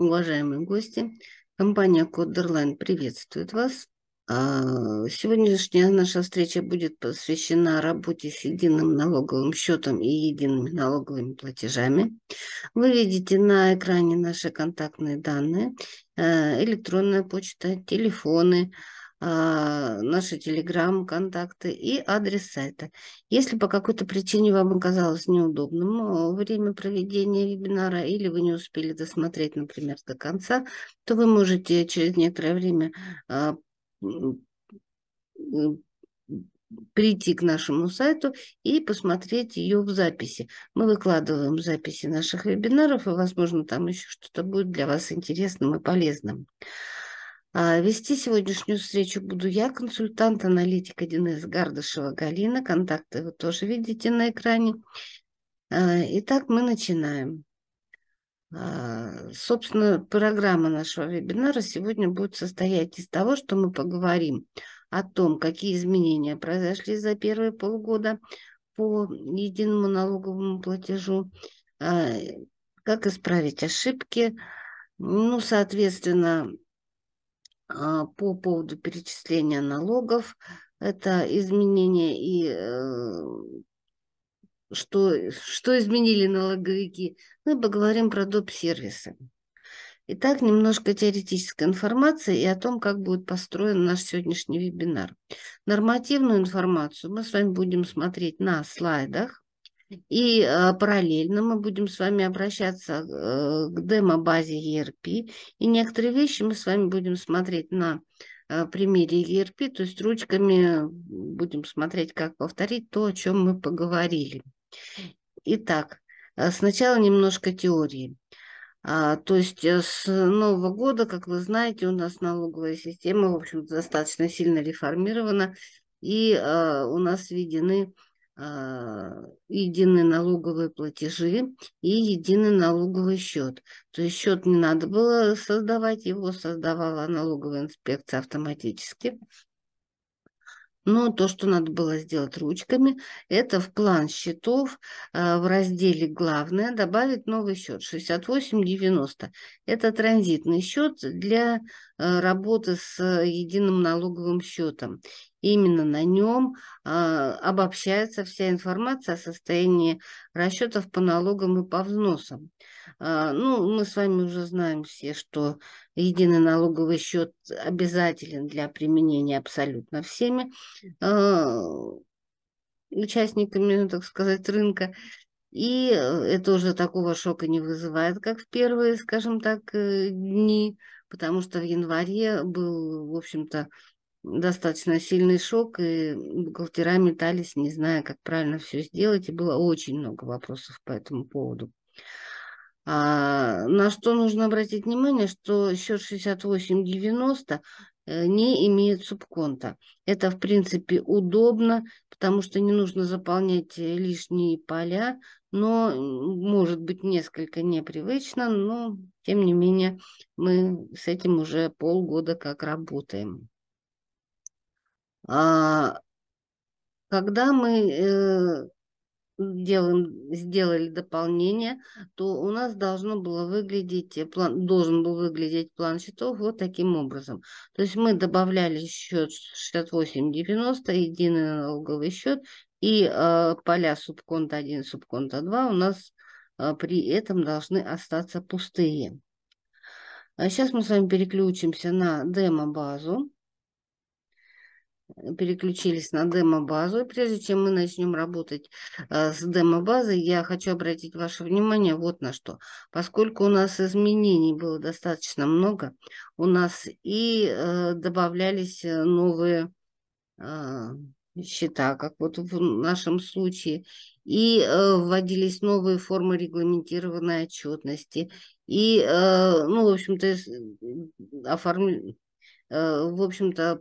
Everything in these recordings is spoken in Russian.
Уважаемые гости, компания Кодерлайн приветствует вас. А, сегодняшняя наша встреча будет посвящена работе с единым налоговым счетом и едиными налоговыми платежами. Вы видите на экране наши контактные данные, э, электронная почта, телефоны, телефоны а, наши телеграм-контакты и адрес сайта. Если по какой-то причине вам оказалось неудобным э, время проведения вебинара или вы не успели досмотреть, например, до конца, то вы можете через некоторое время а, э, прийти к нашему сайту и посмотреть ее в записи. Мы выкладываем записи наших вебинаров, и, возможно, там еще что-то будет для вас интересным и полезным. А, вести сегодняшнюю встречу буду я, консультант-аналитик 1С Гардышева Галина. Контакты вы тоже видите на экране. А, итак, мы начинаем. А, собственно, программа нашего вебинара сегодня будет состоять из того, что мы поговорим о том, какие изменения произошли за первые полгода по единому налоговому платежу, как исправить ошибки, ну, соответственно, а, по поводу перечисления налогов. Это изменения и э, что, что изменили налоговики. Мы поговорим про доп. сервисы. Итак, немножко теоретической информации и о том, как будет построен наш сегодняшний вебинар. Нормативную информацию мы с вами будем смотреть на слайдах. И а, параллельно мы будем с вами обращаться э, к демо-базе ERP. И некоторые вещи мы с вами будем смотреть на э, примере ERP, то есть ручками будем смотреть, как повторить то, о чем мы поговорили. Итак, э, сначала немножко теории. А, то есть с Нового года, как вы знаете, у нас налоговая система, в общем достаточно сильно реформирована, и у нас введены а, единые налоговые платежи и единый налоговый счет. То есть счет не надо было создавать, его создавала налоговая инспекция автоматически. Но то, что надо было сделать ручками, это в план счетов а, в разделе «Главное» добавить новый счет 6890. Это транзитный счет для а, работы с единым налоговым счетом. Именно на нем а, обобщается вся информация о состоянии расчетов по налогам и по взносам. А, ну, мы с вами уже знаем все, что единый налоговый счет обязателен для применения абсолютно всеми а, участниками, ну, так сказать, рынка. И э, это уже такого шока не вызывает, как в первые, скажем так, э, дни, потому что в январе был, в общем-то, достаточно сильный шок, и бухгалтера метались, не зная, как правильно все сделать, и было очень много вопросов по этому поводу. А, на что нужно обратить внимание, что счет 6890 э, не имеет субконта. Это, в принципе, удобно, потому что не нужно заполнять э, лишние поля, но, может быть, несколько непривычно, но, тем не менее, мы с этим уже полгода как работаем. А, когда мы э, делаем, сделали дополнение, то у нас должно было выглядеть, э, план, должен был выглядеть план счетов вот таким образом. То есть мы добавляли счет 6890, единый налоговый счет, и э, поля субконта 1, субконта 2 у нас э, при этом должны остаться пустые. А сейчас мы с вами переключимся на демо-базу переключились на демо-базу. И прежде чем мы начнем работать э, с демо-базой, я хочу обратить ваше внимание вот на что. Поскольку у нас изменений было достаточно много, у нас и э, добавлялись э, новые э, счета, как вот в нашем случае, и э, вводились новые формы регламентированной отчетности, и, э, ну, в общем-то, оформ... в общем-то,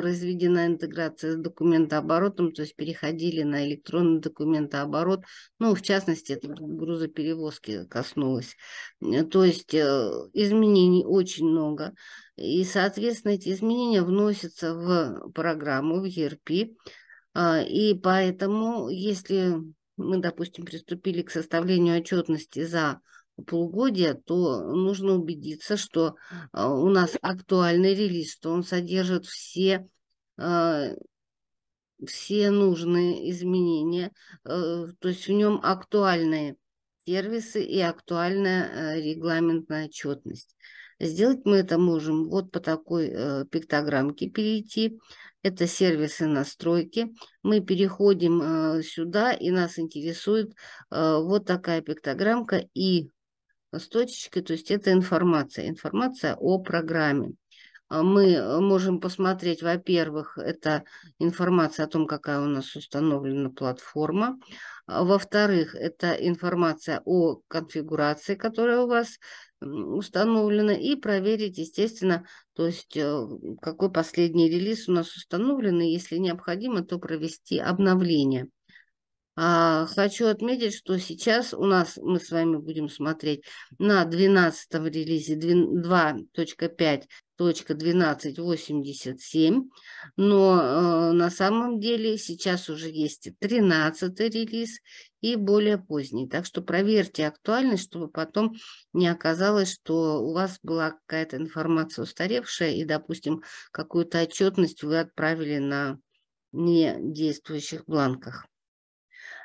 произведена интеграция с документооборотом, то есть переходили на электронный документооборот, ну, в частности, это грузоперевозки коснулось. Э, то есть э, изменений очень много, и, соответственно, эти изменения вносятся в программу, в ERP, а, и поэтому, если мы, допустим, приступили к составлению отчетности за полугодия, то нужно убедиться, что э, у нас актуальный релиз, что он содержит все э, все нужные изменения, э, то есть в нем актуальные сервисы и актуальная регламентная отчетность. Сделать мы это можем вот по такой пиктограммке перейти. Это сервисы настройки. Мы переходим сюда, и нас интересует вот такая пиктограммка и с точечкой, то есть это информация, информация о программе. А мы э, можем посмотреть, во-первых, это информация о том, какая у нас установлена платформа. А во-вторых, это информация о конфигурации, которая у вас установлена. И проверить, естественно, то есть э, какой последний релиз у нас установлен. И если необходимо, то провести обновление. А, хочу отметить, что сейчас у нас мы с вами будем смотреть на 12 релизе 2.5 точка 1287, но э, на самом деле сейчас уже есть 13 релиз и более поздний. Так что проверьте актуальность, чтобы потом не оказалось, что у вас была какая-то информация устаревшая и, допустим, какую-то отчетность вы отправили на недействующих бланках.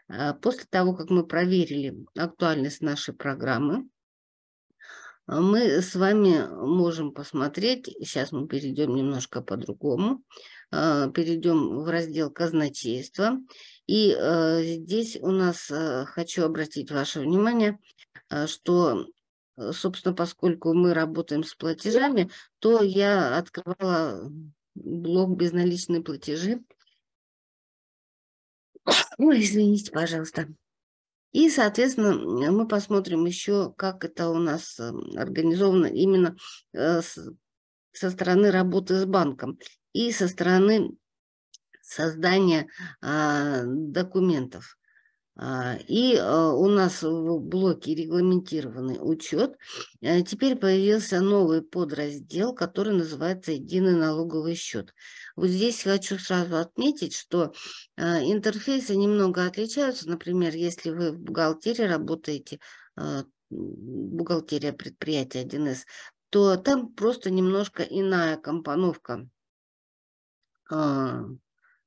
А после того, как мы проверили актуальность нашей программы, а мы с вами можем посмотреть, сейчас мы перейдем немножко по-другому, а, перейдем в раздел казначейства. И здесь у нас хочу обратить ваше внимание, что, собственно, поскольку мы работаем с платежами, то я открывала блок безналичные платежи. Ой, извините, пожалуйста. И, соответственно, мы посмотрим еще, как это у нас эм, организовано именно э, со стороны работы с банком и со стороны создания а, документов. А, и а, у нас в блоке регламентированный учет. Э, теперь появился новый подраздел, который называется «Единый налоговый счет». Вот здесь хочу сразу отметить, что а, интерфейсы немного отличаются. Например, если вы в бухгалтерии работаете, бухгалтерия предприятия 1С, то там просто немножко иная компоновка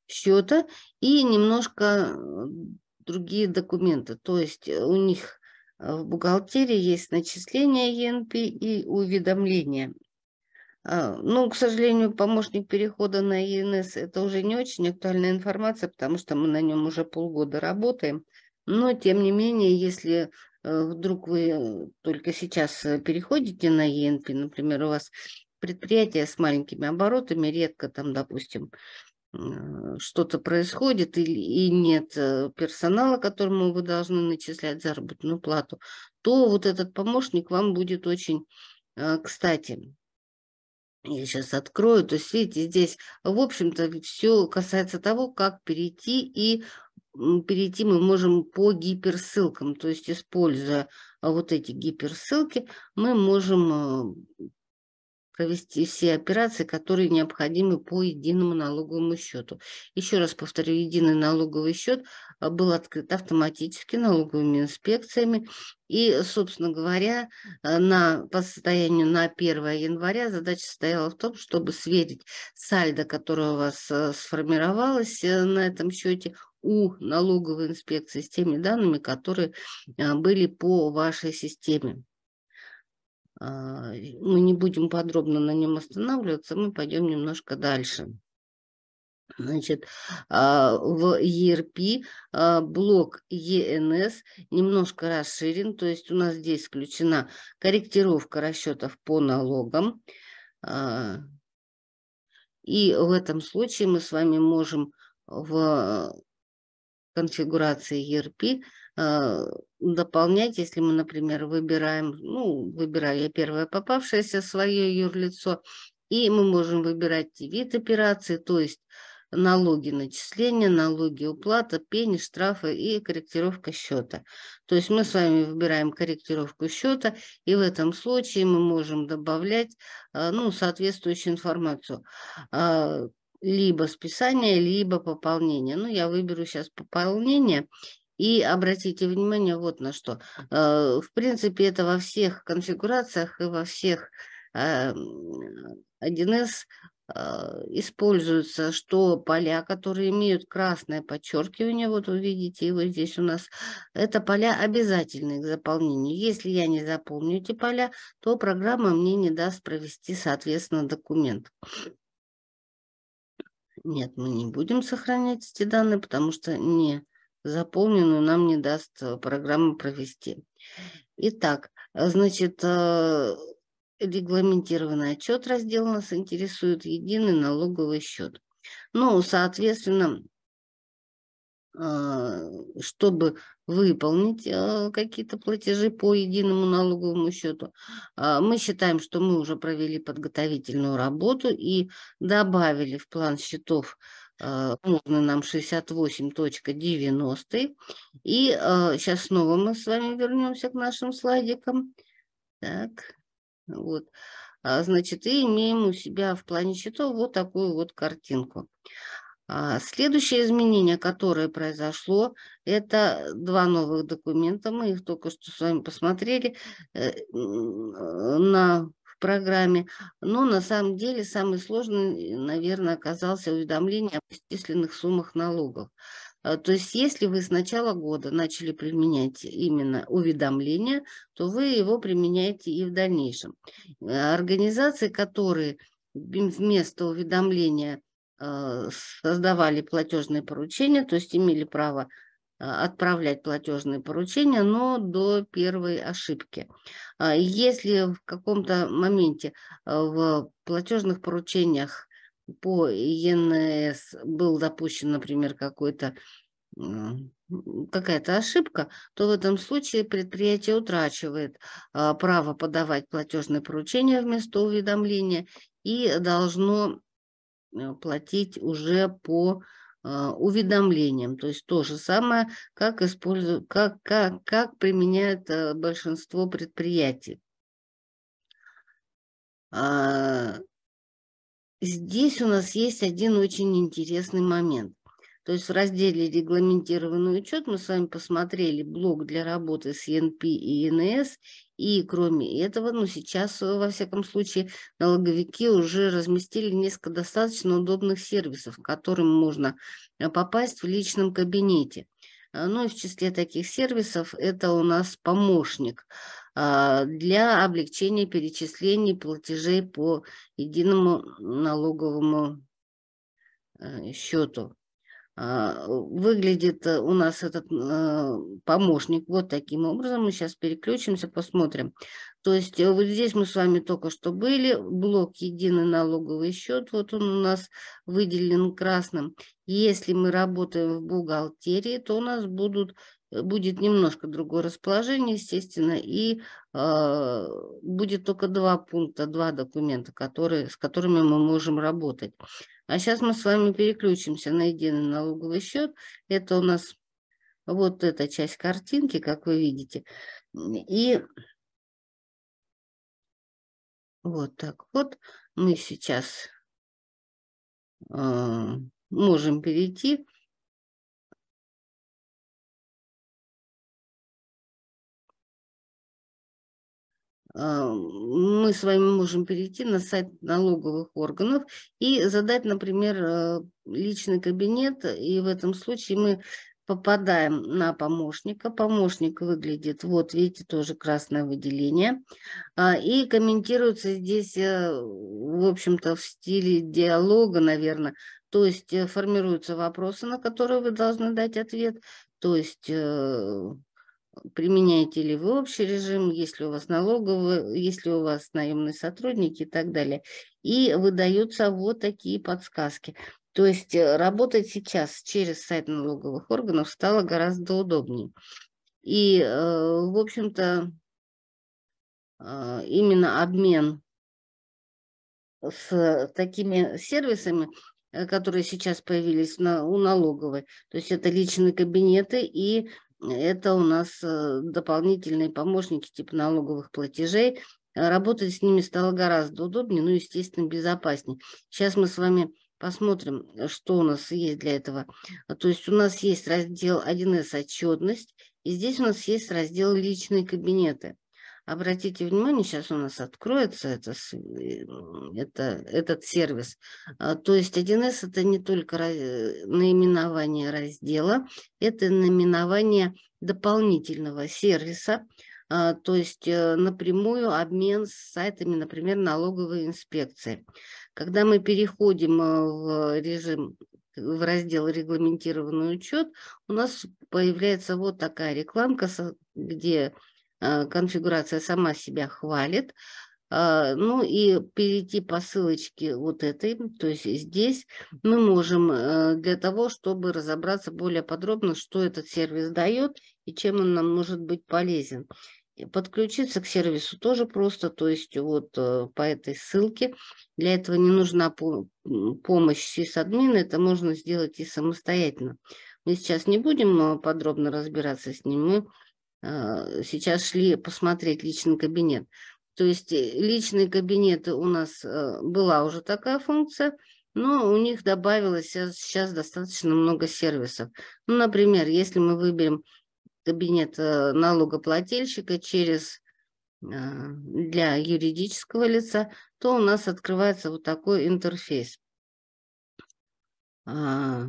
счета и немножко другие документы. То есть э, у них э, в бухгалтерии есть начисление ЕНП и уведомление. А, ну, к сожалению, помощник перехода на ЕНС – это уже не очень актуальная информация, потому что мы на нем уже полгода работаем. Но, тем не менее, если э, вдруг вы только сейчас переходите на ЕНП, например, у вас предприятие с маленькими оборотами, редко там, допустим, Э, что-то происходит или и нет э, персонала, которому вы должны начислять заработную плату, то вот этот помощник вам будет очень э, кстати. Я сейчас открою. То есть, видите, здесь, в общем-то, все касается того, как перейти, и перейти мы можем по гиперссылкам. То есть, используя вот эти гиперссылки, мы можем провести все операции, которые необходимы по единому налоговому счету. Еще раз повторю, единый налоговый счет а, был открыт автоматически налоговыми инспекциями. И, собственно говоря, а, на, по состоянию на 1 января задача стояла в том, чтобы сверить сальдо, которое у вас а, сформировалось э, на этом счете, у налоговой инспекции с теми данными, которые были по вашей системе. А, мы не будем подробно на нем останавливаться, мы пойдем немножко дальше. Значит, а, в ERP а, блок ENS немножко расширен, то есть у нас здесь включена корректировка расчетов по налогам. И в этом случае мы с вами можем в конфигурации ERP а, дополнять, если мы, например, выбираем, ну, выбираю я первое попавшееся свое юрлицо, и мы можем выбирать вид операции, то есть налоги начисления, налоги уплата, пени, штрафы и корректировка счета. То есть мы с вами выбираем корректировку счета, и в этом случае мы можем добавлять а, ну, соответствующую информацию. А, либо списание, либо пополнение. Ну, я выберу сейчас пополнение, и обратите внимание вот на что. Э, в принципе, это во всех конфигурациях и во всех 1С э, э, используется что поля, которые имеют красное подчеркивание, вот вы видите его здесь у нас, это поля обязательные к заполнению. Если я не заполню эти поля, то программа мне не даст провести, соответственно, документ. Нет, мы не будем сохранять эти данные, потому что не заполненную нам не даст э, программа провести. Итак, значит, э, регламентированный отчет раздел нас интересует единый налоговый счет. Ну, соответственно, э, чтобы выполнить какие-то платежи по единому налоговому счету, мы считаем, что мы уже провели подготовительную работу и добавили в план счетов Э, нужно нам 68.90. И сейчас э, снова мы с вами вернемся к нашим слайдикам. Так, вот. А, значит, и имеем у себя в плане счетов вот такую вот картинку. А, следующее изменение, которое произошло, это два новых документа. Мы их только что с вами посмотрели э, на программе. Но на самом деле самый сложный, наверное, оказался уведомление об исчисленных суммах налогов. А, то есть если вы с начала года начали применять именно уведомление, то вы его применяете и в дальнейшем. А, организации, которые вместо уведомления а, создавали платежные поручения, то есть имели право а, отправлять платежные поручения, но до первой ошибки. А, если в каком-то моменте а, в платежных поручениях по ЕНС был допущен, например, какой-то какая-то ошибка, то в этом случае предприятие утрачивает право подавать платежные поручения вместо уведомления и должно э, платить уже по а, уведомлением. То есть то же самое, как, использу... как, как, как применяет а, большинство предприятий. А, здесь у нас есть один очень интересный момент. То есть в разделе «Регламентированный учет» мы с вами посмотрели блок для работы с ЕНП и ЕНС и кроме этого, ну сейчас, э, во всяком случае, налоговики уже разместили несколько достаточно удобных сервисов, к которым можно э, попасть в личном кабинете. Э, ну и в числе таких сервисов это у нас помощник а, для облегчения перечислений платежей по единому налоговому счету. А, выглядит э, у нас этот а, помощник вот таким образом. Мы сейчас переключимся, посмотрим. То есть э, вот здесь мы с вами только что были. Блок «Единый налоговый счет», вот он у нас выделен красным. Если мы работаем в бухгалтерии, то у нас будут Э, будет немножко другое расположение, естественно, и э, будет только два пункта, два документа, которые, с которыми мы можем работать. А сейчас мы с вами переключимся на единый налоговый счет. Это у нас вот эта часть картинки, как вы видите. И вот так вот мы сейчас э, можем перейти А, мы с вами можем перейти на сайт налоговых органов и задать, например, а, личный кабинет, и в этом случае мы попадаем на помощника. Помощник выглядит, вот видите, тоже красное выделение. А, и комментируется здесь, э, в общем-то, в стиле диалога, наверное. То есть э, формируются вопросы, на которые вы должны дать ответ. То есть э, применяете ли вы общий режим, если у вас налоговый, если у вас наемные сотрудники и так далее. И выдаются вот такие подсказки. То есть э, работать сейчас через сайт налоговых органов стало гораздо удобнее. И, э, в общем-то, э, именно обмен с такими сервисами, которые сейчас появились на, у налоговой, то есть это личные кабинеты и это у нас э, дополнительные помощники типа налоговых платежей. Э, работать с ними стало гораздо удобнее, ну, естественно, безопаснее. Сейчас мы с вами посмотрим, что у нас есть для этого. Э, то есть у нас есть раздел 1С «Отчетность», и здесь у нас есть раздел «Личные кабинеты». Обратите внимание, сейчас у нас откроется это, э, это, этот сервис. А, то есть 1С это не только э, наименование раздела, это наименование дополнительного сервиса, а, то есть э, напрямую обмен с сайтами, например, налоговой инспекции. Когда мы переходим в режим в раздел «Регламентированный учет», у нас появляется вот такая рекламка, где Э, конфигурация сама себя хвалит. А, ну и перейти по ссылочке вот этой, то есть здесь мы можем э, для того, чтобы разобраться более подробно, что этот сервис дает и чем он нам может быть полезен. Подключиться к сервису тоже просто, то есть вот э, по этой ссылке. Для этого не нужна помощь сисадмина, это можно сделать и самостоятельно. Мы сейчас не будем подробно разбираться с ним, мы Э, сейчас шли посмотреть личный кабинет. То есть э, личные кабинеты у нас э, была уже такая функция, но у них добавилось сейчас достаточно много сервисов. Ну, например, если мы выберем кабинет налогоплательщика через для юридического лица, то у нас открывается вот такой интерфейс. А,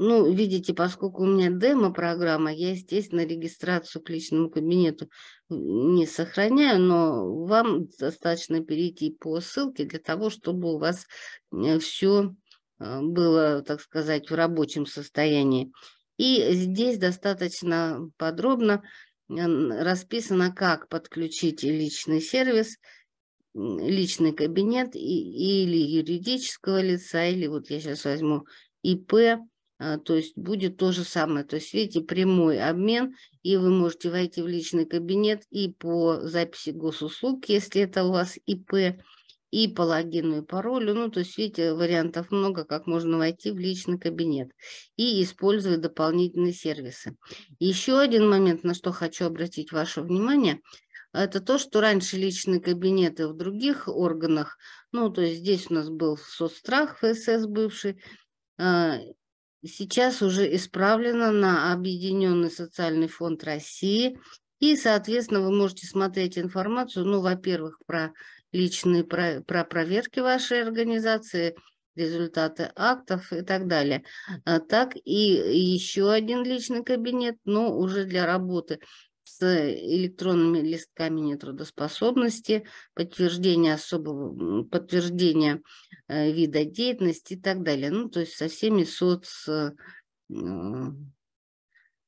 ну, видите, поскольку у меня демо-программа, я, естественно, регистрацию к личному кабинету не сохраняю, но вам достаточно перейти по ссылке для того, чтобы у вас э, все э, было, так сказать, в рабочем состоянии. И здесь достаточно подробно расписано, как подключить личный сервис, личный кабинет или юридического лица, или вот я сейчас возьму ИП, а, то есть будет то же самое. То есть, видите, прямой обмен, и вы можете войти в личный кабинет и по записи госуслуг, если это у вас ИП, и по логину и паролю. Ну, то есть, видите, вариантов много, как можно войти в личный кабинет и использовать дополнительные сервисы. Еще один момент, на что хочу обратить ваше внимание, это то, что раньше личные кабинеты в других органах, ну, то есть здесь у нас был соцстрах, ФСС бывший, а, сейчас уже исправлено на Объединенный социальный фонд России. И, соответственно, вы можете смотреть информацию, ну, во-первых, про личные, про, про проверки вашей организации, результаты актов и так далее. А так и еще один личный кабинет, но уже для работы Э, электронными листками нетрудоспособности, подтверждение особого подтверждение э, вида деятельности и так далее. Ну, то есть со всеми соц э,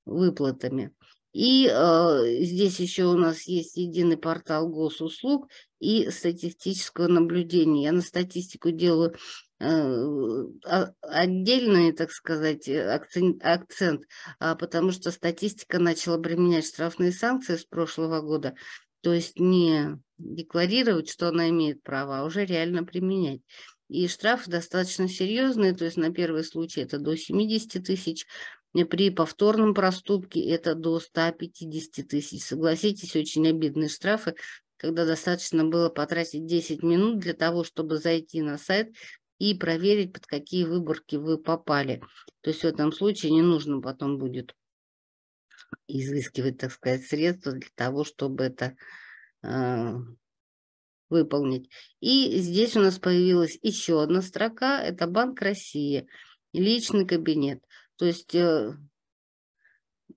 выплатами. И э, здесь еще у нас есть единый портал госуслуг и статистического наблюдения. Я на статистику делаю Э, а, отдельный, так сказать, э, акцент, акцент, потому что статистика начала применять штрафные санкции с прошлого года, то есть не декларировать, что она имеет право, а уже реально применять. И штрафы достаточно серьезные, то есть на первый случай это до 70 тысяч, при повторном проступке это до 150 тысяч. Согласитесь, очень обидные штрафы, когда достаточно было потратить 10 минут для того, чтобы зайти на сайт, и проверить, под какие выборки вы попали. То есть в этом случае не нужно потом будет изыскивать, так сказать, средства для того, чтобы это э, выполнить. И здесь у нас появилась еще одна строка, это Банк России, личный кабинет. То есть э,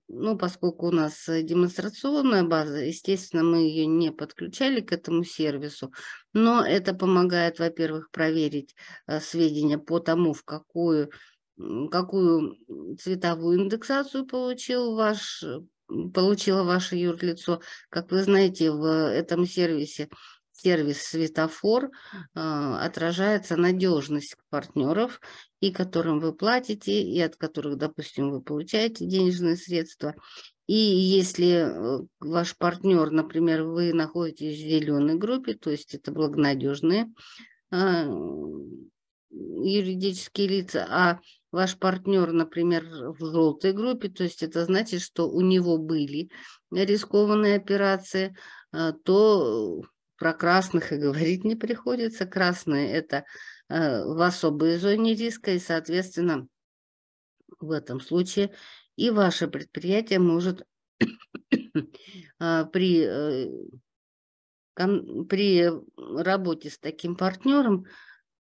ну, поскольку у нас э, демонстрационная база, естественно, мы ее не подключали к этому сервису, но это помогает, во-первых, проверить э, сведения по тому, в какую, какую цветовую индексацию получил ваш, э, получило ваше юрлицо. Как вы знаете, в этом сервисе сервис «Светофор» а, отражается надежность партнеров, и которым вы платите, и от которых, допустим, вы получаете денежные средства. И если э, ваш партнер, например, вы находитесь в зеленой группе, то есть это благонадежные а, юридические лица, а ваш партнер, например, в желтой группе, то есть это значит, что у него были рискованные операции, а, то про красных и говорить не приходится. Красные – это э, в особой зоне риска, и, соответственно, в этом случае и ваше предприятие может а, при, э, при работе с таким партнером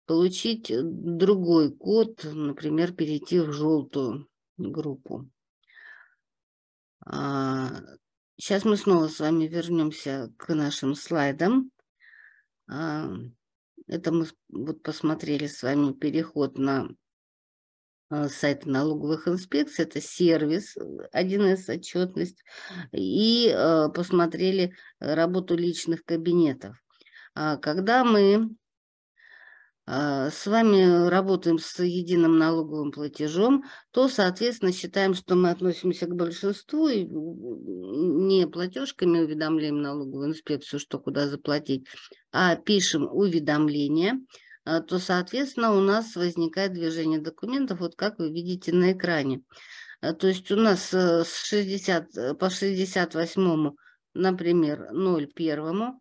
получить другой код, например, перейти в желтую группу. А, Сейчас мы снова с вами вернемся к нашим слайдам. А, это мы вот посмотрели с вами переход на а, сайт налоговых инспекций, это сервис 1С отчетность, и а, посмотрели работу личных кабинетов. Когда мы а, с вами работаем с единым налоговым платежом, то, соответственно, считаем, что мы относимся к большинству и не платежками уведомляем налоговую инспекцию, что куда заплатить, а пишем уведомление, а, то, соответственно, у нас возникает движение документов, вот как вы видите на экране. А, то есть у нас э, с 60, э, по 68, например, 0,1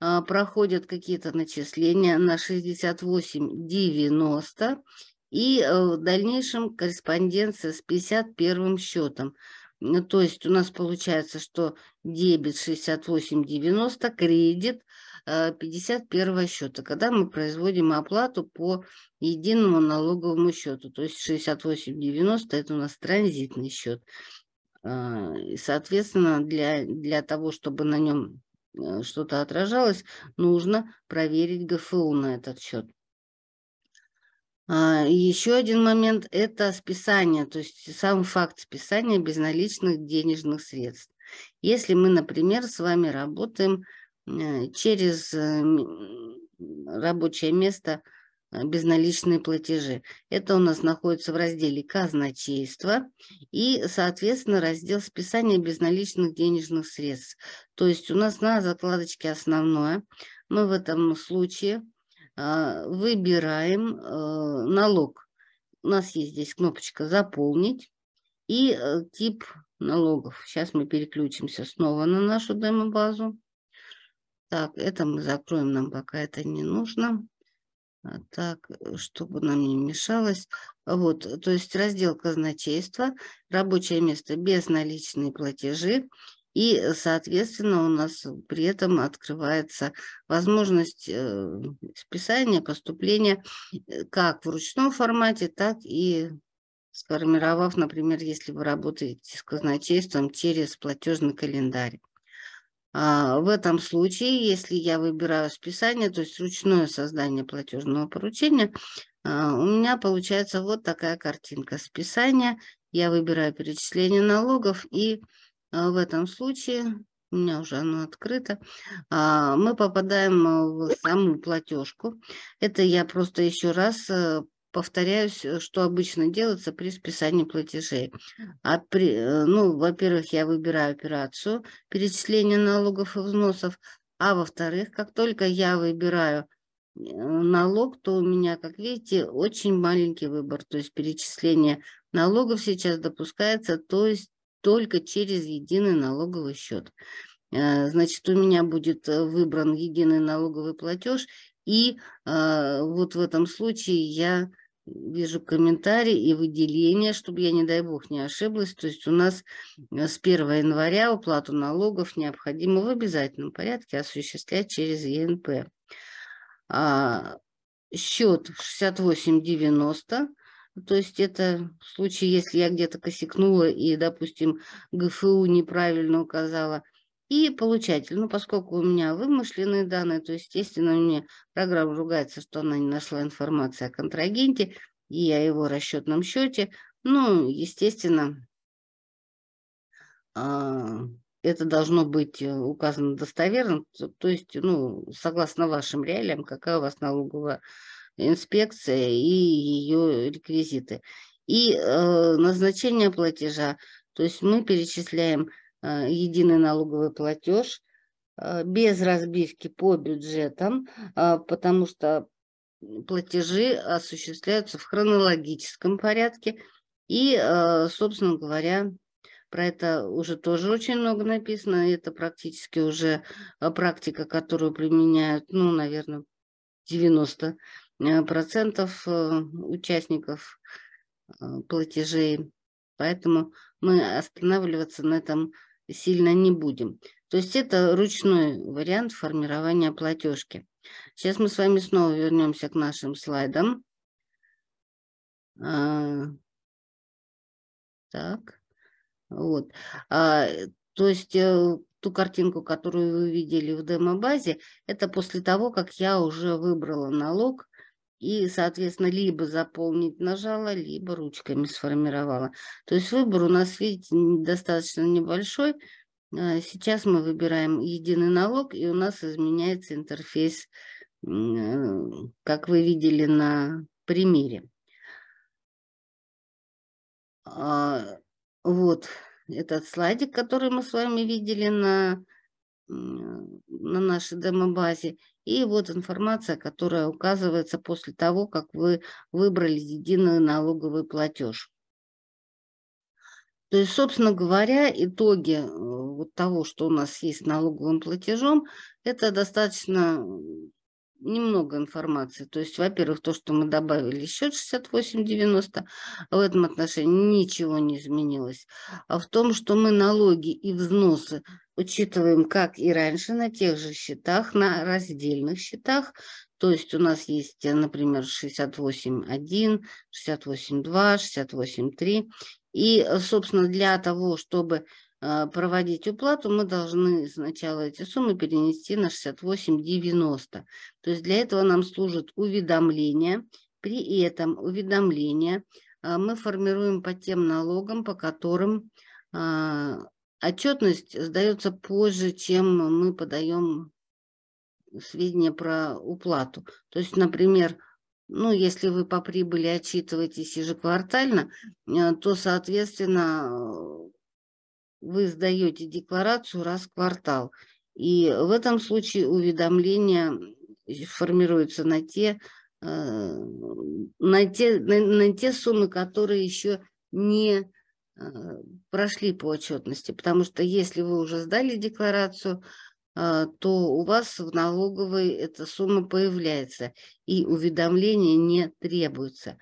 а, проходят какие-то начисления на 68-90 и э, в дальнейшем корреспонденция с 51 счетом. То есть у нас получается, что дебет 68-90, кредит 51 э, счета, когда мы производим оплату по единому налоговому счету. То есть 68-90 это у нас транзитный счет. А, соответственно, для, для того, чтобы на нем Э, что-то отражалось, нужно проверить ГФУ на этот счет. А, Еще один момент – это списание, то есть сам факт списания безналичных денежных средств. Если мы, например, с вами работаем э, через э, рабочее место – Э, безналичные платежи. Это у нас находится в разделе казначейство и, соответственно, раздел списания безналичных денежных средств. То есть у нас на закладочке основное мы в этом случае а, выбираем э, налог. У нас есть здесь кнопочка «Заполнить» и э, тип налогов. Сейчас мы переключимся снова на нашу демо-базу. Так, это мы закроем, нам пока это не нужно. А, так, э, чтобы нам не мешалось. Вот, э, то есть раздел казначейства, рабочее место без наличные платежи. И, э, соответственно, у нас при этом открывается возможность списания, поступления как в ручном формате, так и сформировав, например, если вы работаете с казначейством через платежный календарь. А, в этом случае, если я выбираю списание, то есть ручное создание платежного поручения, а, у меня получается вот такая картинка списания. Я выбираю перечисление налогов, и а, в этом случае, у меня уже оно открыто, мы попадаем э, в саму платежку. Это я просто еще раз э, повторяюсь, э, что обычно делается при списании платежей. А при, э, ну, во-первых, я выбираю операцию перечисления налогов и взносов, а во-вторых, как только я выбираю э, налог, то у меня, как видите, очень маленький выбор. То есть перечисление налогов сейчас допускается, то есть только через единый налоговый счет. Значит, у меня будет выбран единый налоговый платеж, и вот в этом случае я вижу комментарии и выделения, чтобы я, не дай бог, не ошиблась. То есть у нас э, с 1 января уплату налогов необходимо в обязательном порядке осуществлять через ЕНП. А, счет 6890, то есть это в случае, если я где-то косикнула и, допустим, ГФУ неправильно указала – и получатель. Ну, поскольку у меня вымышленные данные, то, естественно, мне программа ругается, что она не нашла информации о контрагенте и о его расчетном счете. Ну, естественно, а, это должно быть э, указано достоверно, то есть, ну, согласно вашим реалиям, какая у вас налоговая инспекция и ее реквизиты. И э, назначение платежа, то есть мы перечисляем Э, единый налоговый платеж э, без разбивки по бюджетам, э, потому что платежи осуществляются в хронологическом порядке. И, собственно говоря, про это уже тоже очень много написано. Это практически уже практика, которую применяют, ну, наверное, 90% участников платежей. Поэтому мы останавливаться на этом сильно не будем. То есть это ручной вариант формирования платежки. Сейчас мы с вами снова вернемся к нашим слайдам. А, так, вот. А, то есть э, ту картинку, которую вы видели в демо-базе, это после того, как я уже выбрала налог, и, соответственно, либо заполнить нажала, либо ручками сформировала. То есть выбор у нас, видите, достаточно небольшой. А, сейчас мы выбираем единый налог, и у нас изменяется интерфейс, э, как вы видели на примере. А, вот этот слайдик, который мы с вами видели на, на нашей демобазе. И вот информация, которая указывается после того, как вы выбрали единый налоговый платеж. То есть, собственно говоря, итоги э, вот того, что у нас есть налоговым платежом, это достаточно немного информации. То есть, во-первых, то, что мы добавили еще 68,90, в этом отношении ничего не изменилось. А в том, что мы налоги и взносы учитываем, как и раньше, на тех же счетах, на раздельных счетах. То есть у нас есть, э, например, 68.1, 68.2, 68.3. И, э, собственно, для того, чтобы Э, проводить уплату, мы должны сначала эти суммы перенести на 68,90. То есть для этого нам служит уведомление. При этом уведомление э, мы формируем по тем налогам, по которым э, отчетность сдается позже, чем мы подаем сведения про уплату. То есть, например, ну, если вы по прибыли отчитываетесь ежеквартально, то, соответственно, вы сдаете декларацию раз в квартал. И в этом случае уведомления формируются на те, э, на те, на, на те суммы, которые еще не э, прошли по отчетности. Потому что если вы уже сдали декларацию, э, то у вас в налоговой эта сумма появляется, и уведомление не требуется.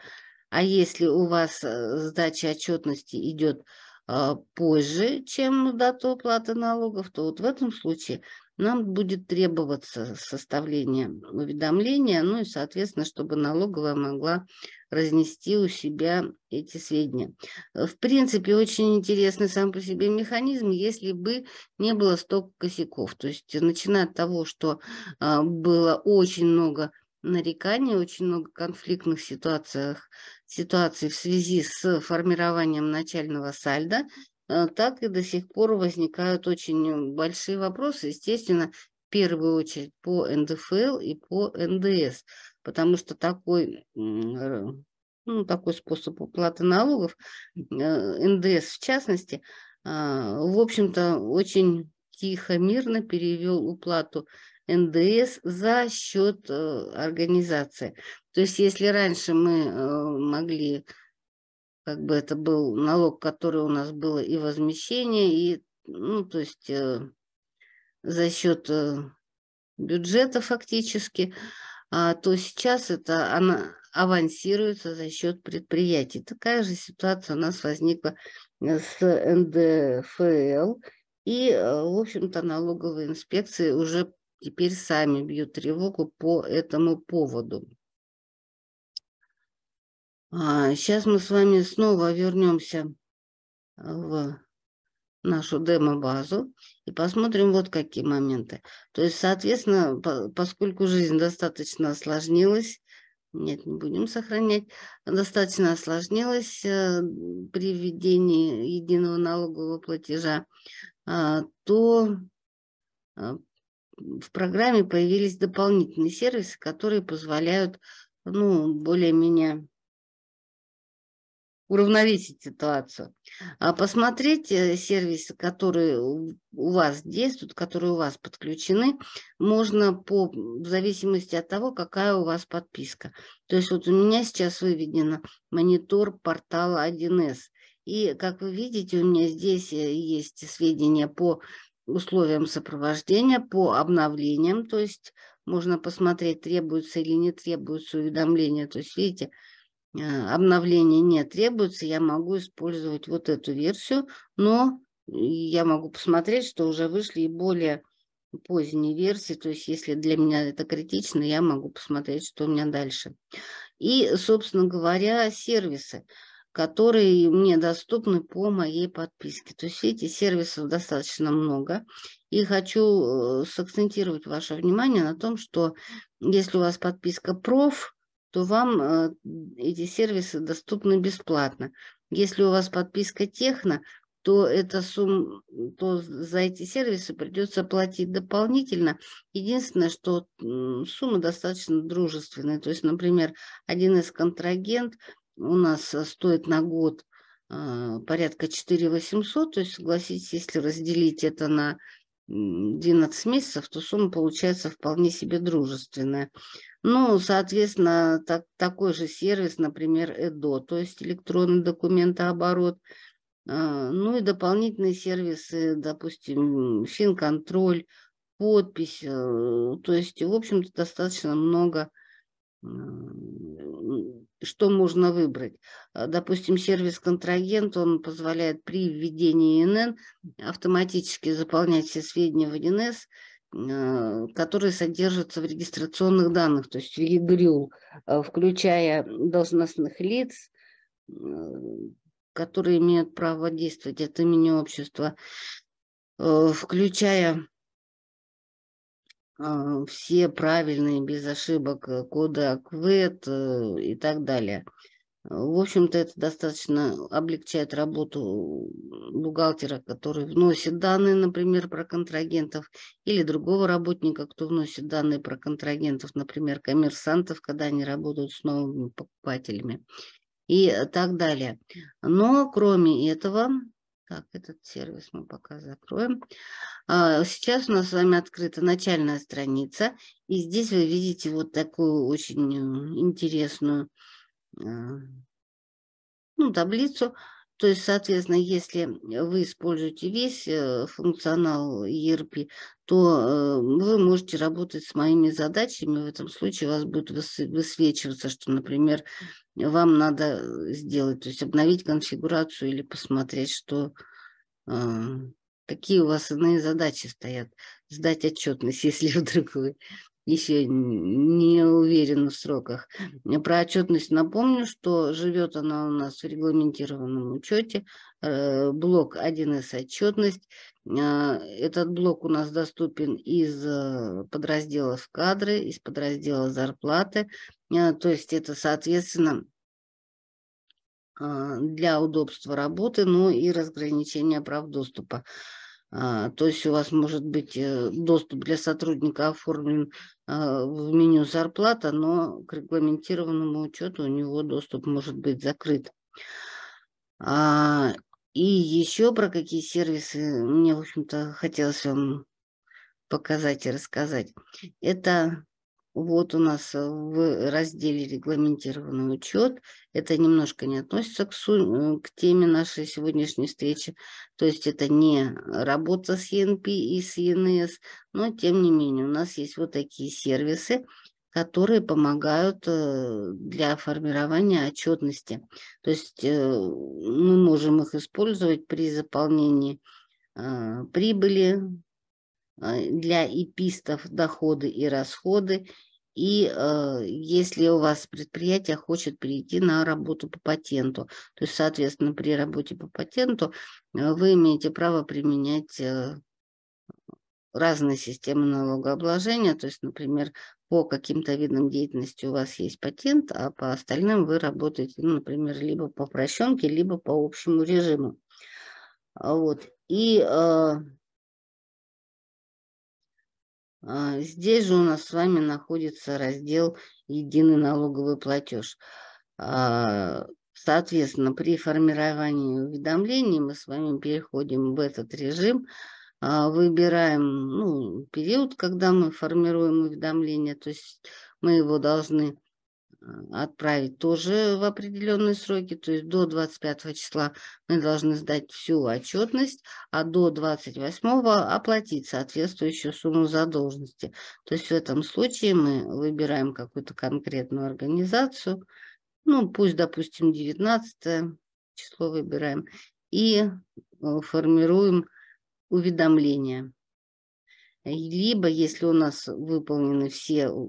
А если у вас сдача отчетности идет а, позже, чем дату оплаты налогов, то вот в этом случае нам будет требоваться составление уведомления, ну и, соответственно, чтобы налоговая могла разнести у себя эти сведения. Э, в принципе, очень интересный сам по себе механизм, если бы не было столько косяков. То есть, начиная от того, что а, было очень много нареканий, очень много конфликтных ситуациях ситуации в связи с формированием начального сальда, э, так и до сих пор возникают очень большие вопросы, естественно, в первую очередь по НДФЛ и по НДС, потому что такой, ну, такой способ уплаты налогов, э, НДС в частности, а, в общем-то, очень тихо, мирно перевел уплату НДС за счет э, организации. То есть если раньше мы э, могли, как бы это был налог, который у нас было и возмещение, и, ну, то есть э, за счет бюджета фактически, а, то сейчас это она авансируется за счет предприятий. Такая же ситуация у нас возникла с НДФЛ. И, в общем-то, налоговые инспекции уже теперь сами бьют тревогу по этому поводу. сейчас а, мы с вами снова вернемся в нашу демо-базу и посмотрим вот какие моменты. То есть, соответственно, поскольку жизнь достаточно осложнилась, нет, не будем сохранять, достаточно осложнилась э, при введении единого налогового платежа, а, то а, в программе появились дополнительные сервисы, которые позволяют ну, более-менее уравновесить ситуацию. А посмотреть э, сервисы, которые у вас действуют, которые у вас подключены, можно по, в зависимости от того, какая у вас подписка. То есть вот у меня сейчас выведено монитор портала 1С. И, как вы видите, у меня здесь э, есть сведения по условиям сопровождения, по обновлениям, то есть можно посмотреть, требуется или не требуется уведомление. То есть, видите, а, обновление не требуется, я могу использовать вот эту версию, но я могу посмотреть, что уже вышли и более поздние версии, то есть если для меня это критично, я могу посмотреть, что у меня дальше. И, собственно говоря, сервисы которые мне доступны по моей подписке. То есть эти сервисов достаточно много. И хочу э, сакцентировать ваше внимание на том, что если у вас подписка проф, то вам э, эти сервисы доступны бесплатно. Если у вас подписка техно, то, эта сумма то за эти сервисы придется платить дополнительно. Единственное, что сумма достаточно дружественная. То есть, например, один из контрагент – у нас э, стоит на год а, порядка 4 800, то есть, согласитесь, если разделить это на 11 месяцев, то сумма получается вполне себе дружественная. Ну, соответственно, так, такой же сервис, например, ЭДО, то есть электронный документооборот, а, ну и дополнительные сервисы, допустим, финконтроль, подпись, э, то есть, в общем-то, достаточно много а, что можно выбрать. Э, допустим, сервис-контрагент, он позволяет при введении НН автоматически заполнять все сведения в 1С, э, которые содержатся в регистрационных данных, то есть в ЕГРЮ, э, включая должностных лиц, которые имеют право действовать от имени общества, включая а, все правильные, без ошибок коды э, АКВЭД и так далее. В общем-то, это достаточно облегчает работу бухгалтера, который вносит данные, например, про контрагентов, или другого работника, кто вносит данные про контрагентов, например, коммерсантов, когда они работают с новыми покупателями и э, так далее. Но кроме этого, так, этот сервис мы пока закроем. А, сейчас у нас с вами открыта начальная страница. И здесь вы видите вот такую очень э, интересную э, ну, таблицу то есть, соответственно, если вы используете весь э, функционал ERP, то э, вы можете работать с моими задачами. В этом случае у вас будет высвечиваться, что, например, вам надо э, сделать, то есть обновить конфигурацию или посмотреть, что какие у вас иные задачи стоят, сдать отчетность, если вдруг вы еще не уверена в сроках. Про отчетность напомню, что живет она у нас в регламентированном учете. Э, блок 1С отчетность. А, этот блок у нас доступен из э, подразделов кадры, из подраздела зарплаты. А, то есть это, соответственно, а, для удобства работы, но и разграничения прав доступа. А, то есть у вас может быть э, доступ для сотрудника оформлен а, в меню зарплата, но к регламентированному учету у него доступ может быть закрыт. А, и еще про какие сервисы мне, в общем-то, хотелось вам показать и рассказать. Это вот у нас э, в разделе «Регламентированный учет». Это немножко не относится к, к теме нашей сегодняшней встречи. То есть это не работа с ЕНП и с ЕНС, но тем не менее у нас есть вот такие сервисы, которые помогают э, для формирования отчетности. То есть э, мы можем их использовать при заполнении прибыли, Э, для ипистов доходы и расходы. И э, если у вас предприятие хочет перейти на работу по патенту, то есть, соответственно, при работе по патенту э, вы имеете право применять э, разные системы налогообложения. То есть, например, по каким-то видам деятельности у вас есть патент, а по остальным вы работаете, ну, например, либо по прощенке, либо по общему режиму. Вот. И э, а, здесь же у нас с вами находится раздел «Единый налоговый платеж». А, соответственно, при формировании уведомлений мы с вами переходим в этот режим, а, выбираем ну, период, когда мы формируем уведомление, то есть мы его должны а, отправить тоже в определенные сроки, то есть до 25 числа мы должны сдать всю отчетность, а до 28 оплатить соответствующую сумму задолженности. То есть в этом случае мы выбираем какую-то конкретную организацию, ну пусть, допустим, 19 число выбираем, и э, формируем уведомление. Либо, если у нас выполнены все э,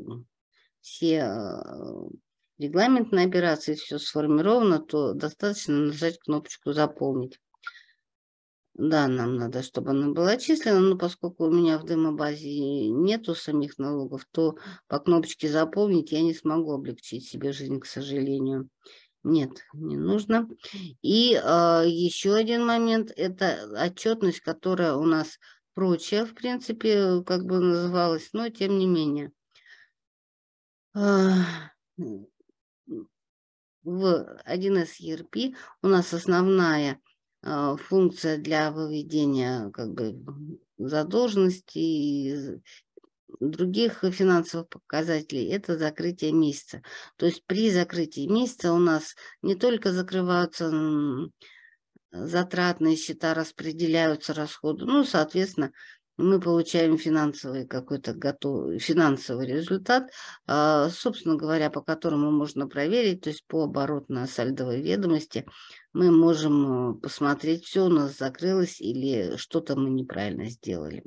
все э, Регламент на операции все сформировано, то достаточно нажать кнопочку «Заполнить». Да, нам надо, чтобы она была числена, но поскольку у меня в дымобазе нету самих налогов, то по кнопочке «Заполнить» я не смогу облегчить себе жизнь, к сожалению. Нет, не нужно. И э, а, еще один момент – это отчетность, которая у нас прочая, в принципе, как бы называлась, но тем не менее. А, в 1С ERP у нас основная а, функция для выведения как бы, задолженности и других финансовых показателей – это закрытие месяца. То есть при закрытии месяца у нас не только закрываются затратные счета, распределяются расходы, ну, соответственно, мы получаем финансовый какой-то готов финансовый результат, а, собственно говоря, по которому можно проверить, то есть по оборотно-сальдовой ведомости мы можем э, посмотреть, все у нас закрылось или что-то мы неправильно сделали.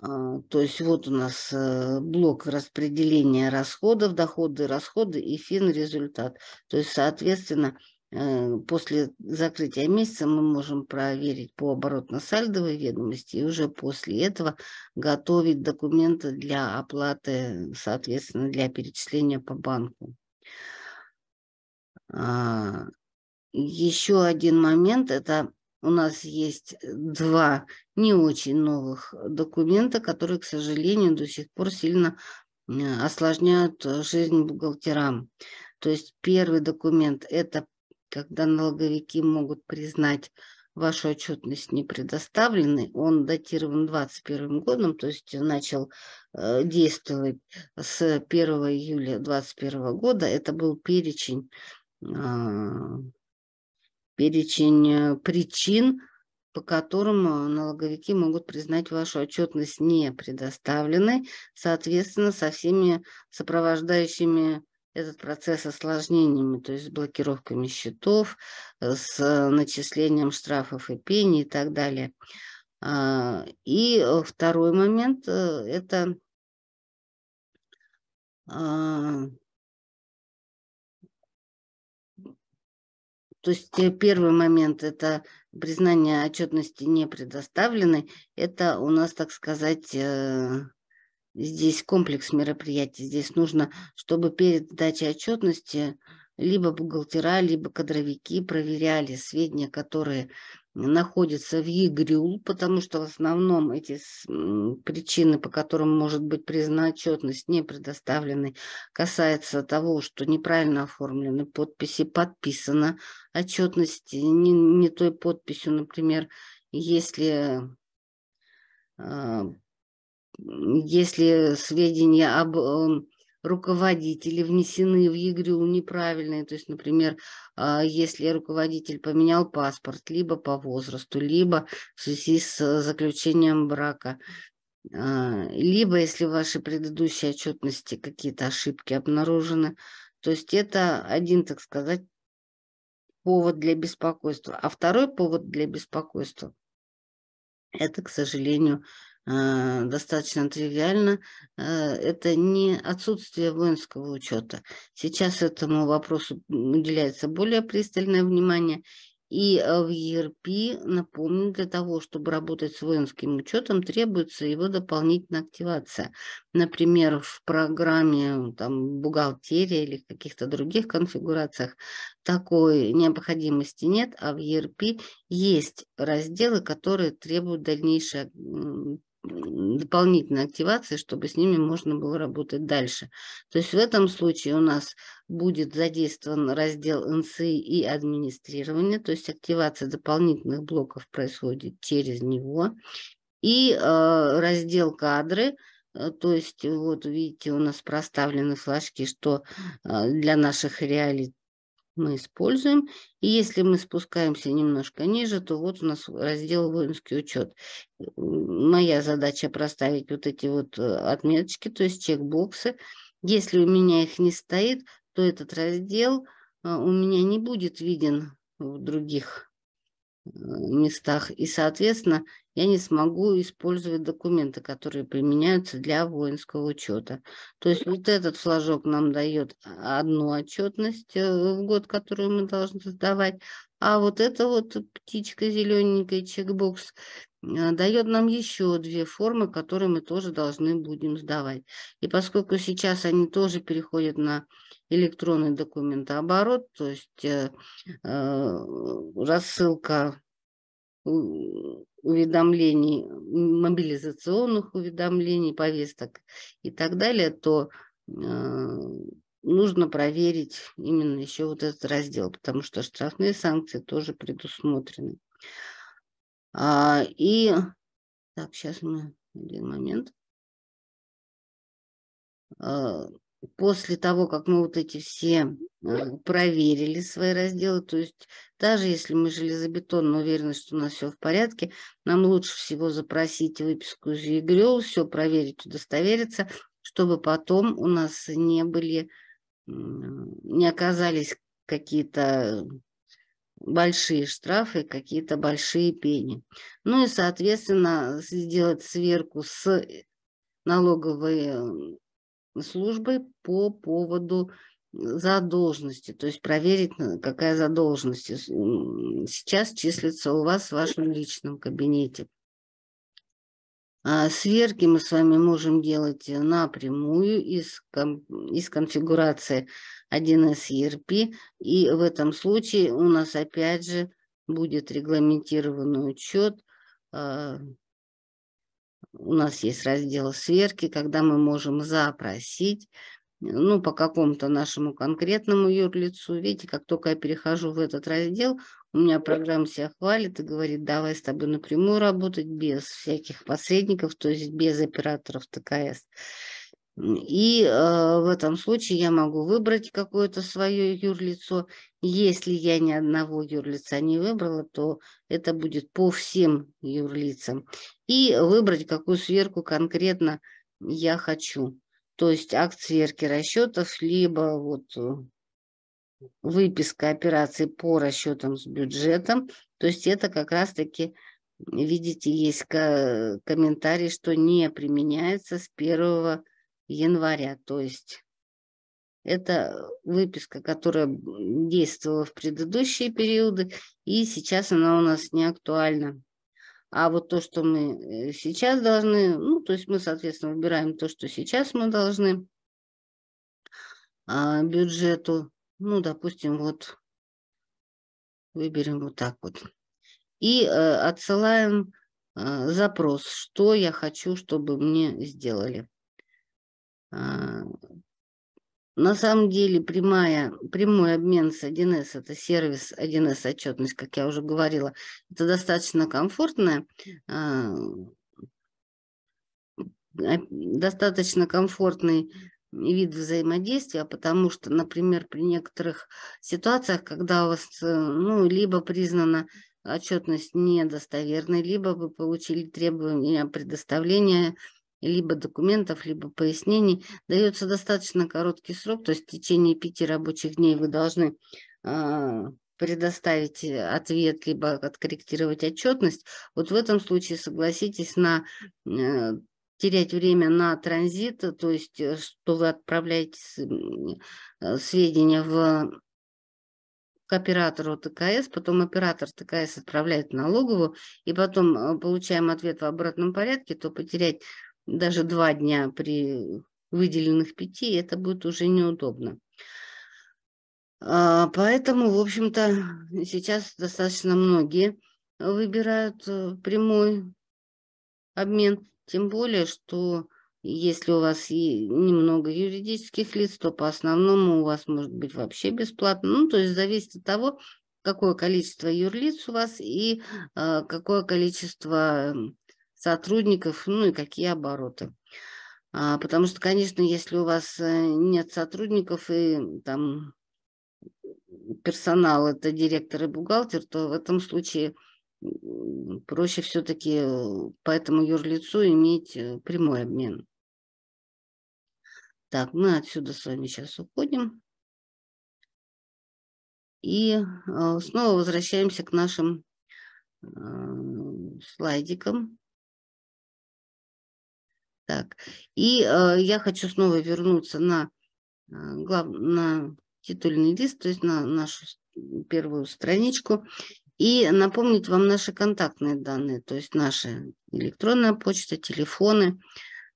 А, то есть вот у нас э, блок распределения расходов, доходы, расходы и фин результат. То есть, соответственно, Э, после закрытия месяца мы можем проверить по оборотно-сальдовой ведомости и уже после этого готовить документы для оплаты, соответственно, для перечисления по банку. А, еще один момент – это у нас есть два не очень новых документа, которые, к сожалению, до сих пор сильно э, осложняют жизнь бухгалтерам. То есть первый документ – это когда налоговики могут признать вашу отчетность не предоставленной, он датирован 2021 годом, то есть начал э, действовать с 1 июля 2021 года. Это был перечень, а, перечень э, причин, по которым э, налоговики могут признать вашу отчетность не предоставленной, соответственно, со всеми сопровождающими этот процесс осложнениями, то есть с блокировками счетов, э, с начислением штрафов и пений и так далее. А, и э, второй момент э, – это а, то есть первый момент – это признание отчетности не предоставленной. Это у нас, так сказать, здесь комплекс мероприятий. Здесь нужно, чтобы перед дачей отчетности либо бухгалтера, либо кадровики проверяли сведения, которые находятся в ЕГРЮЛ, потому что в основном эти причины, по которым может быть признана отчетность, не предоставлены, касается того, что неправильно оформлены подписи, подписана отчетность не, не той подписью, например, если а, если сведения об эм, руководителе внесены в ЕГРЮ неправильные, то есть, например, а, если руководитель поменял паспорт либо по возрасту, либо в связи с э, заключением брака, а, либо если в вашей предыдущей отчетности какие-то ошибки обнаружены, то есть это один, так сказать, повод для беспокойства. А второй повод для беспокойства – это, к сожалению, Э, достаточно тривиально, э, это не отсутствие воинского учета. Сейчас этому вопросу уделяется более пристальное внимание, и э, в ERP, напомню, для того, чтобы работать с воинским учетом, требуется его дополнительная активация. Например, в программе там, бухгалтерия или каких-то других конфигурациях такой необходимости нет, а в ERP есть разделы, которые требуют дальнейшей дополнительной активации, чтобы с ними можно было работать дальше. То есть в этом случае у нас будет задействован раздел НСИ и администрирование, то есть активация дополнительных блоков происходит через него. И э, раздел кадры, э, то есть вот видите, у нас проставлены флажки, что э, для наших реалий мы используем. И если мы спускаемся немножко ниже, то вот у нас раздел «Воинский учет». Моя задача проставить вот эти вот э, отметочки, то есть чекбоксы. Если у меня их не стоит, то этот раздел э, у меня не будет виден в других местах. И, соответственно, я не смогу использовать документы, которые применяются для воинского учета. То есть вот этот флажок нам дает одну отчетность э, в год, которую мы должны сдавать, а вот эта вот птичка зелененькая, чекбокс, Э, дает нам еще две формы, которые мы тоже должны будем сдавать. И поскольку сейчас они тоже переходят на электронный документооборот, то есть э, э, рассылка уведомлений, мобилизационных уведомлений, повесток и так далее, то э, нужно проверить именно еще вот этот раздел, потому что штрафные санкции тоже предусмотрены. А, и так, сейчас мы один момент. А, после того, как мы вот эти все э, проверили свои разделы, то есть даже если мы железобетонно уверены, что у нас все в порядке, нам лучше всего запросить выписку из ЕГРЕЛ, все проверить, удостовериться, чтобы потом у нас не были, не оказались какие-то большие штрафы, какие-то большие пени. Ну и, соответственно, сделать сверку с налоговой э, службой по поводу э, задолженности, то есть проверить, э, какая задолженность сейчас числится у вас в вашем личном кабинете. А сверки мы с вами можем делать напрямую из, из конфигурации 1С ERP. И в этом случае у нас опять же будет регламентированный учет. А, у нас есть раздел сверки, когда мы можем запросить ну, по какому-то нашему конкретному юрлицу. Видите, как только я перехожу в этот раздел, у меня программа себя хвалит и говорит, давай с тобой напрямую работать без всяких посредников, то есть без операторов ТКС. И э, в этом случае я могу выбрать какое-то свое юрлицо. Если я ни одного юрлица не выбрала, то это будет по всем юрлицам. И выбрать, какую сверку конкретно я хочу. То есть акт сверки расчетов, либо вот э, выписка операций по расчетам с бюджетом. То есть это как раз-таки, видите, есть комментарий, что не применяется с первого января, то есть это выписка, которая действовала в предыдущие периоды, и сейчас она у нас не актуальна. А вот то, что мы э, сейчас должны, ну, то есть мы, соответственно, выбираем то, что сейчас мы должны а, бюджету. Ну, допустим, вот выберем вот так вот. И э, отсылаем э, запрос, что я хочу, чтобы мне сделали. А, на самом деле прямая, прямой обмен с 1С – это сервис 1С отчетность, как я уже говорила. Это достаточно комфортная, а, а, достаточно комфортный вид взаимодействия, потому что, например, при некоторых ситуациях, когда у вас э, ну, либо признана отчетность недостоверной, либо вы получили требования предоставления либо документов, либо пояснений. Дается достаточно короткий срок, то есть в течение пяти рабочих дней вы должны а, предоставить э, ответ, либо откорректировать отчетность. Вот в этом случае согласитесь на э, терять время на транзит, то есть э, что вы отправляете сведения в к оператору ТКС, потом оператор ТКС отправляет налоговую, и потом получаем ответ в обратном порядке, то потерять даже два дня при выделенных пяти, это будет уже неудобно. А, поэтому, в общем-то, сейчас достаточно многие выбирают э, прямой обмен. Тем более, что если у вас немного юридических лиц, то по основному у вас может быть вообще бесплатно. Ну, то есть зависит от того, какое количество юрлиц у вас и э, какое количество эм, сотрудников, ну и какие обороты. А, потому что, конечно, если у вас э, нет сотрудников и там персонал, это директор и бухгалтер, то в этом случае проще все-таки э, по этому юрлицу иметь э, прямой обмен. Так, мы отсюда с вами сейчас уходим. И снова возвращаемся к нашим слайдикам. Так. И э, я хочу снова вернуться на, э, глав, на титульный лист, то есть на нашу первую страничку, и напомнить вам наши контактные данные, то есть наша электронная почта, телефоны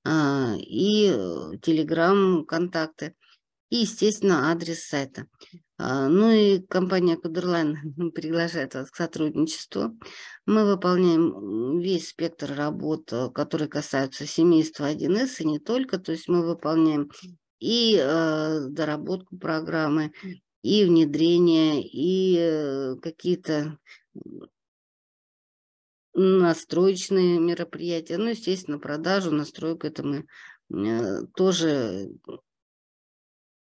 а, э, и телеграм-контакты, и, естественно, адрес сайта. А, ну и компания Кудерлайн приглашает вас к сотрудничеству. Мы выполняем весь спектр работ, э, которые касаются семейства 1С и не только. То есть мы выполняем и э, доработку программы, и внедрение, и э, какие-то настроечные мероприятия. Ну, естественно, продажу, настройку это мы тоже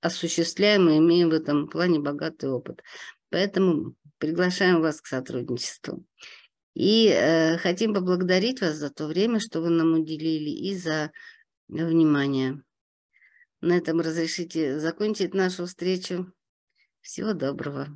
осуществляем и имеем в этом плане богатый опыт. Поэтому приглашаем вас к сотрудничеству. И э, хотим поблагодарить вас за то время, что вы нам уделили, и за внимание. На этом разрешите закончить нашу встречу. Всего доброго.